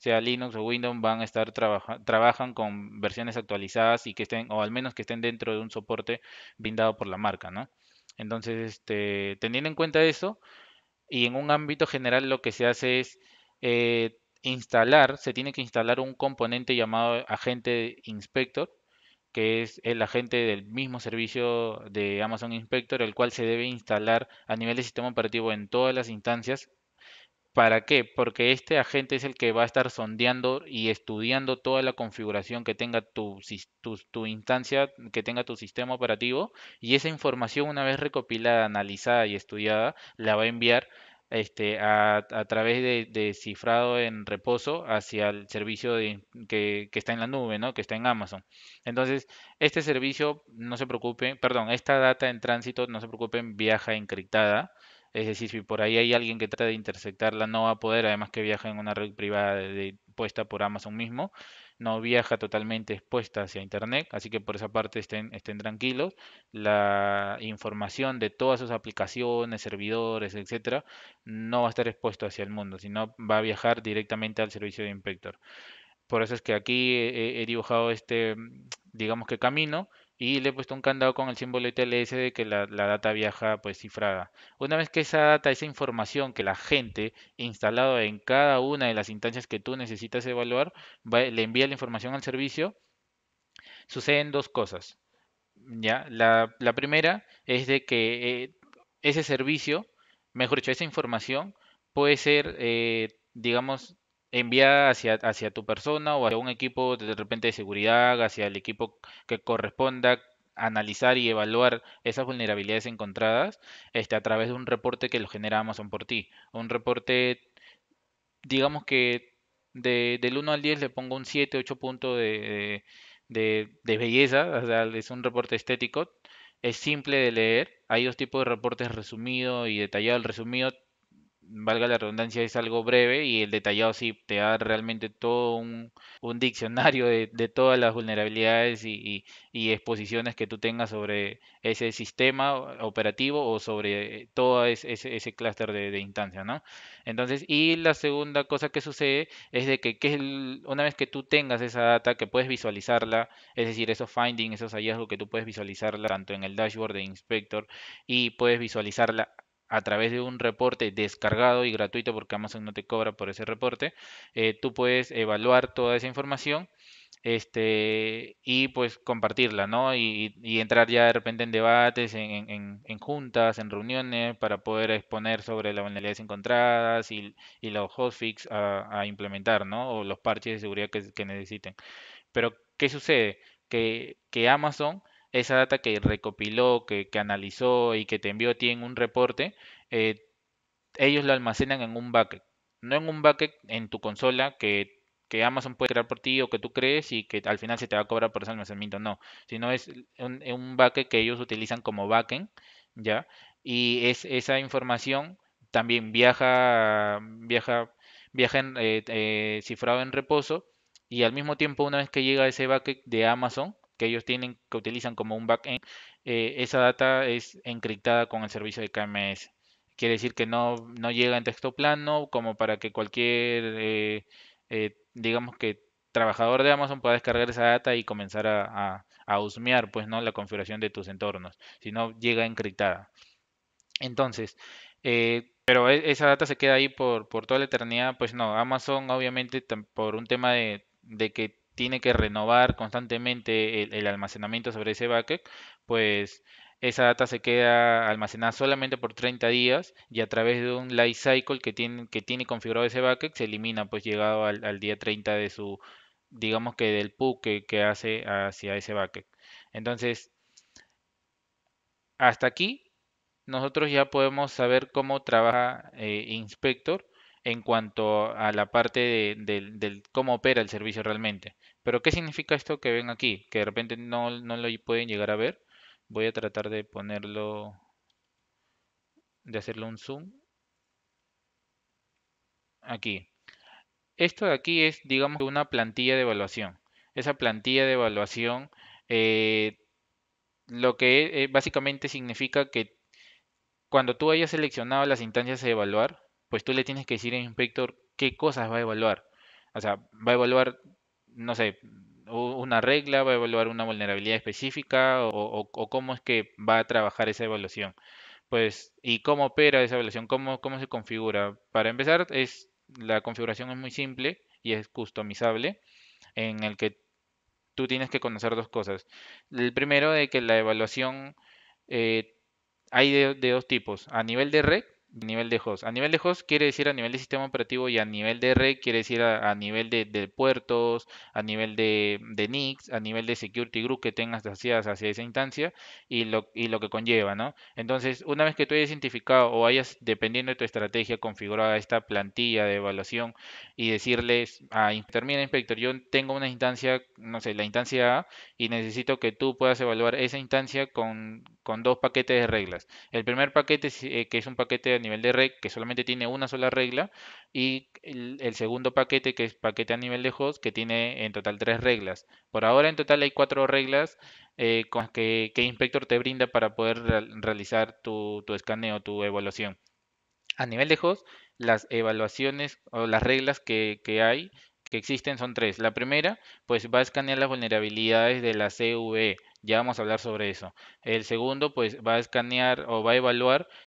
sea Linux o Windows, van a estar trabajando trabajan con versiones actualizadas y que estén, o al menos que estén dentro de un soporte brindado por la marca, ¿no? Entonces, este, teniendo en cuenta eso, y en un ámbito general lo que se hace es eh, instalar, se tiene que instalar un componente llamado agente inspector, que es el agente del mismo servicio de Amazon Inspector, el cual se debe instalar a nivel de sistema operativo en todas las instancias ¿Para qué? Porque este agente es el que va a estar sondeando y estudiando toda la configuración que tenga tu, instancia, que tenga tu sistema operativo, y esa información una vez recopilada, analizada y estudiada, la va a enviar este, a, través de, cifrado en reposo hacia el servicio de, que, está en la nube, ¿no? que está en Amazon. Entonces, este servicio, no se preocupe, perdón, esta data en tránsito, no se preocupen, viaja encriptada es decir, si por ahí hay alguien que trata de interceptarla, no va a poder, además que viaja en una red privada puesta por Amazon mismo, no viaja totalmente expuesta hacia Internet, así que por esa parte estén, estén tranquilos. La información de todas sus aplicaciones, servidores, etcétera, no va a estar expuesta hacia el mundo, sino va a viajar directamente al servicio de Inspector. Por eso es que aquí he dibujado este, digamos que camino, y le he puesto un candado con el símbolo ITLS de que la, data viaja pues cifrada. Una vez que esa data, esa información que la gente instalado en cada una de las instancias que tú necesitas evaluar, le envía la información al servicio, suceden dos cosas. ¿ya? La, primera es de que eh, ese servicio, mejor dicho, esa información puede ser, eh, digamos, Enviada hacia, hacia tu persona o hacia un equipo de repente de seguridad, hacia el equipo que corresponda analizar y evaluar esas vulnerabilidades encontradas este, a través de un reporte que lo genera Amazon por ti. Un reporte, digamos que de, del 1 al 10 le pongo un 7, 8 puntos de, belleza, es un reporte estético, es simple de leer, hay dos tipos de reportes, resumido y detallado. El resumido valga la redundancia, es algo breve y el detallado sí te da realmente todo un, diccionario de, todas las vulnerabilidades y, exposiciones que tú tengas sobre ese sistema operativo o sobre todo ese, clúster de, de instancias, ¿no? Entonces, y la segunda cosa que sucede es de que, una vez que tú tengas esa data, que puedes visualizarla, es decir, esos findings, esos hallazgos que tú puedes visualizarla tanto en el dashboard de Inspector y puedes visualizarla a través de un reporte descargado y gratuito, porque Amazon no te cobra por ese reporte, eh, tú puedes evaluar toda esa información este, y pues compartirla, ¿no? Y, entrar ya de repente en debates, en, juntas, en reuniones, para poder exponer sobre las vulnerabilidades encontradas y, los hotfix a, implementar, ¿no? O los parches de seguridad que, necesiten. Pero, ¿qué sucede? Que, que Amazon esa data que recopiló, que, analizó y que te envió a ti en un reporte, eh, ellos lo almacenan en un bucket. No en un bucket en tu consola que Amazon puede crear por ti o que tú crees y que al final se te va a cobrar por ese almacenamiento. No, sino es un, un bucket que ellos utilizan como backend, ¿ya? Y es, esa información también viaja, viaja, eh, eh, cifrado en reposo y al mismo tiempo una vez que llega ese bucket de Amazon, que ellos tienen, que utilizan como un backend, eh, esa data es encriptada con el servicio de KMS. Quiere decir que no, no llega en texto plano como para que cualquier, eh, eh, digamos que trabajador de Amazon pueda descargar esa data y comenzar a, a, husmear, pues, ¿no? La configuración de tus entornos, sino llega encriptada. Entonces, pero e, esa data se queda ahí por, toda la eternidad, pues no, Amazon obviamente por un tema de, de que tiene que renovar constantemente el, almacenamiento sobre ese bucket, pues esa data se queda almacenada solamente por 30 días y a través de un life cycle que tiene, que tiene configurado ese bucket se elimina pues llegado al, día 30 de su, digamos que del PUC que, hace hacia ese bucket. Entonces, hasta aquí nosotros ya podemos saber cómo trabaja eh, Inspector en cuanto a la parte de, cómo opera el servicio realmente. Pero ¿qué significa esto que ven aquí? Que de repente no, lo pueden llegar a ver. Voy a tratar de ponerlo, de hacerle un zoom. Aquí. Esto de aquí es, digamos, una plantilla de evaluación. Esa plantilla de evaluación eh, lo que eh, básicamente significa que cuando tú hayas seleccionado las instancias de evaluar, pues tú le tienes que decir al inspector qué cosas va a evaluar. O sea, va a evaluar, no sé, una regla, va a evaluar una vulnerabilidad específica o, cómo es que va a trabajar esa evaluación. Pues, ¿y cómo opera esa evaluación? ¿Cómo, cómo se configura? Para empezar, es, la configuración es muy simple y es customizable, en el que tú tienes que conocer dos cosas. El primero de que la evaluación eh, hay de, dos tipos, a nivel de red nivel de host. A nivel de host quiere decir a nivel de sistema operativo y a nivel de red quiere decir a, nivel de, puertos, a nivel de, NICs, a nivel de security group que tengas asociadas hacia esa instancia y lo, que conlleva, ¿no? Entonces, una vez que tú hayas identificado o hayas, dependiendo de tu estrategia, configurada esta plantilla de evaluación y decirles a termina inspector, yo tengo una instancia, no sé, la instancia A y necesito que tú puedas evaluar esa instancia con, dos paquetes de reglas. El primer paquete, eh, que es un paquete de a nivel de red, que solamente tiene una sola regla, y el, segundo paquete, que es paquete a nivel de host, que tiene en total tres reglas. Por ahora en total hay cuatro reglas eh, con que, Inspector te brinda para poder realizar tu, tu escaneo, tu evaluación. A nivel de host, las evaluaciones o las reglas que, que hay que existen son tres. La primera, pues va a escanear las vulnerabilidades de la CVE. Ya vamos a hablar sobre eso. El segundo, pues va a escanear o va a evaluar